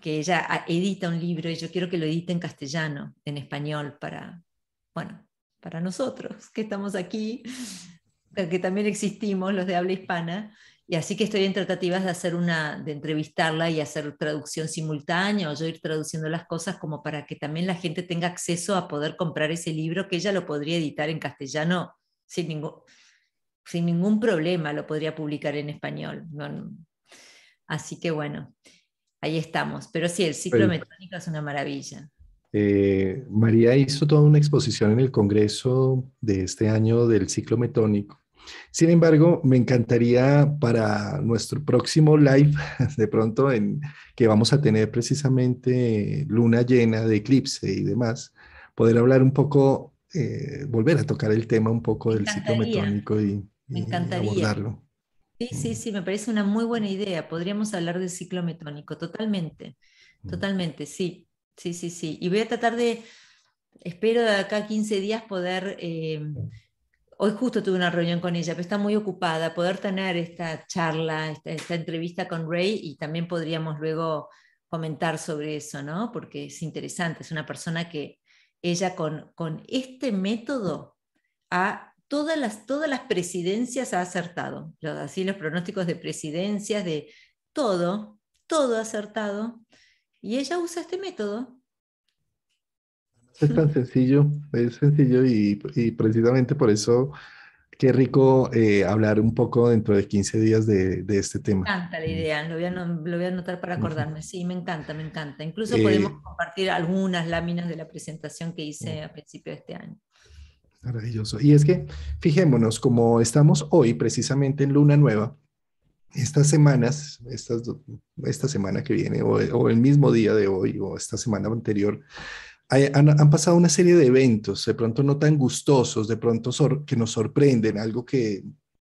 S2: que ella ah, edita un libro y yo quiero que lo edite en castellano, en español, para, bueno, para nosotros que estamos aquí, que también existimos los de habla hispana, y así que estoy en tratativas de hacer una, de entrevistarla y hacer traducción simultánea o yo ir traduciendo las cosas como para que también la gente tenga acceso a poder comprar ese libro que ella lo podría editar en castellano sin ningún, sin ningún problema, lo podría publicar en español. Así que bueno, ahí estamos. Pero sí, el ciclo metónico es una maravilla.
S1: Eh, María hizo toda una exposición en el Congreso de este año del ciclo metónico sin embargo, me encantaría para nuestro próximo live, de pronto, en, que vamos a tener precisamente eh, luna llena de eclipse y demás, poder hablar un poco, eh, volver a tocar el tema un poco del ciclo metónico y, me encantaría.
S2: Sí, sí, mm. sí, me parece una muy buena idea. Podríamos hablar del ciclo metónico, totalmente, mm. totalmente, sí, sí, sí, sí. Y voy a tratar de, espero de acá 15 días poder eh, Hoy justo tuve una reunión con ella, pero está muy ocupada. Poder tener esta charla, esta, entrevista con Ray y también podríamos luego comentar sobre eso, ¿no? Porque es interesante, es una persona que ella con, este método a todas las, todas las presidencias ha acertado, los, así los pronósticos de presidencias, de todo, todo acertado, y ella usa este método
S1: es tan sencillo, es sencillo y, precisamente por eso qué rico eh, hablar un poco dentro de 15 días de, este tema. Me
S2: encanta la idea, lo voy, a, anotar para acordarme, sí, me encanta, me encanta. Incluso eh, podemos compartir algunas láminas de la presentación que hice a principio de este año.
S1: Maravilloso. Y es que, fijémonos, como estamos hoy precisamente en Luna Nueva, estas semanas, estas, esta semana que viene o, o el mismo día de hoy o esta semana anterior, han, pasado una serie de eventos, de pronto no tan gustosos, de pronto que nos sorprenden, algo que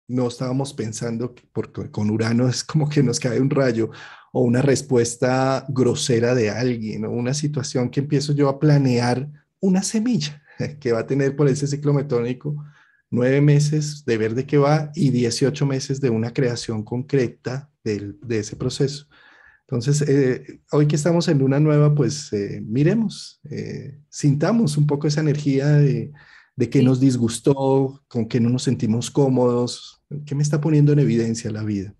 S1: no estábamos pensando, porque con Urano es como que nos cae un rayo o una respuesta grosera de alguien o una situación que empiezo yo a planear una semilla que va a tener por ese ciclo metónico nueve meses de ver de qué va y 18 meses de una creación concreta de ese proceso. Entonces, eh, hoy que estamos en luna nueva, pues eh, miremos, eh, sintamos un poco esa energía de, que qué nos disgustó, con que no nos sentimos cómodos, qué me está poniendo en evidencia la vida.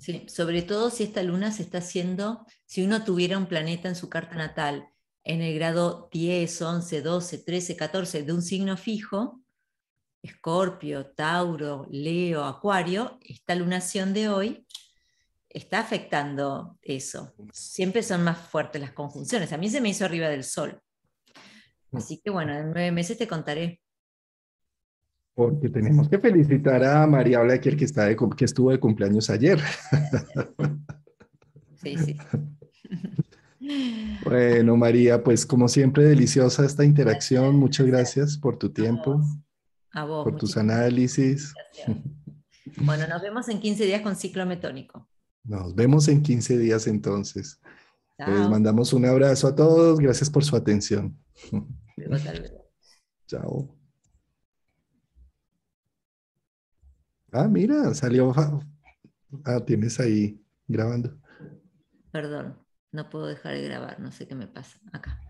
S2: Sí, sobre todo si esta luna se está haciendo, si uno tuviera un planeta en su carta natal en el grado 10, 11, 12, 13, 14 de un signo fijo, Escorpio, Tauro, Leo, Acuario, esta lunación de hoy está afectando eso. Siempre son más fuertes las conjunciones. A mí se me hizo arriba del sol. Mm. Así que bueno, en nueve meses te contaré.
S1: Porque tenemos que felicitar a María Blaquier que, está que estuvo de cumpleaños ayer. Sí, sí. Bueno, María, pues como siempre, deliciosa esta interacción. Muchas gracias por tu tiempo,
S2: a vos, por tus
S1: análisis.
S2: Bueno, nos vemos en 15 días con ciclo metónico.
S1: Nos vemos en 15 días entonces. Les mandamos un abrazo a todos. Gracias por su atención. Chao. Ah, mira, salió. Ah, tienes ahí grabando.
S2: Perdón, no puedo dejar de grabar, no sé qué me pasa acá.